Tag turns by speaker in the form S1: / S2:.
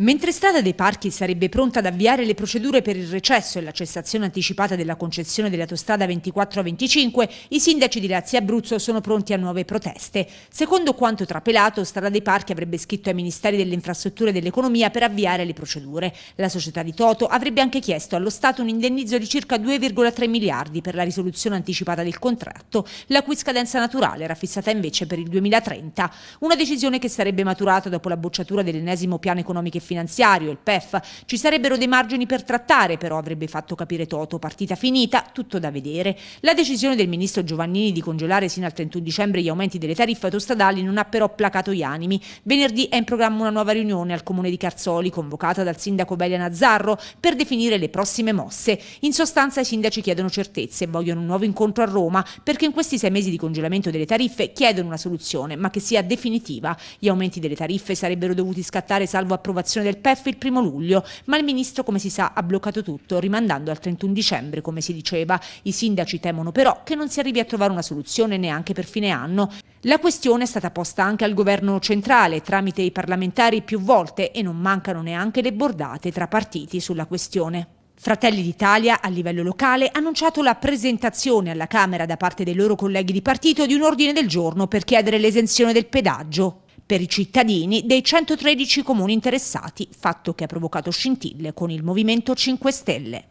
S1: Mentre Strada dei Parchi sarebbe pronta ad avviare le procedure per il recesso e la cessazione anticipata della concessione dell'autostrada 24-25, i sindaci di Lazio e Abruzzo sono pronti a nuove proteste. Secondo quanto trapelato, Strada dei Parchi avrebbe scritto ai ministeri delle infrastrutture e dell'economia per avviare le procedure. La società di Toto avrebbe anche chiesto allo Stato un indennizzo di circa 2,3 miliardi per la risoluzione anticipata del contratto, la cui scadenza naturale era fissata invece per il 2030. Una decisione che sarebbe maturata dopo la bocciatura dell'ennesimo piano economico e finanziario, il PEF. Ci sarebbero dei margini per trattare, però avrebbe fatto capire Toto. Partita finita, tutto da vedere. La decisione del ministro Giovannini di congelare sino al 31 dicembre gli aumenti delle tariffe autostradali non ha però placato gli animi. Venerdì è in programma una nuova riunione al comune di Carzoli, convocata dal sindaco Belia Nazzarro, per definire le prossime mosse. In sostanza i sindaci chiedono certezze e vogliono un nuovo incontro a Roma, perché in questi sei mesi di congelamento delle tariffe chiedono una soluzione, ma che sia definitiva. Gli aumenti delle tariffe sarebbero dovuti scattare salvo approvazione presentazione del PEF il primo luglio, ma il ministro, come si sa, ha bloccato tutto, rimandando al 31 dicembre, come si diceva. I sindaci temono però che non si arrivi a trovare una soluzione neanche per fine anno. La questione è stata posta anche al governo centrale tramite i parlamentari più volte e non mancano neanche le bordate tra partiti sulla questione. Fratelli d'Italia, a livello locale, ha annunciato la presentazione alla Camera da parte dei loro colleghi di partito di un ordine del giorno per chiedere l'esenzione del pedaggio per i cittadini dei 113 comuni interessati, fatto che ha provocato scintille con il Movimento 5 Stelle.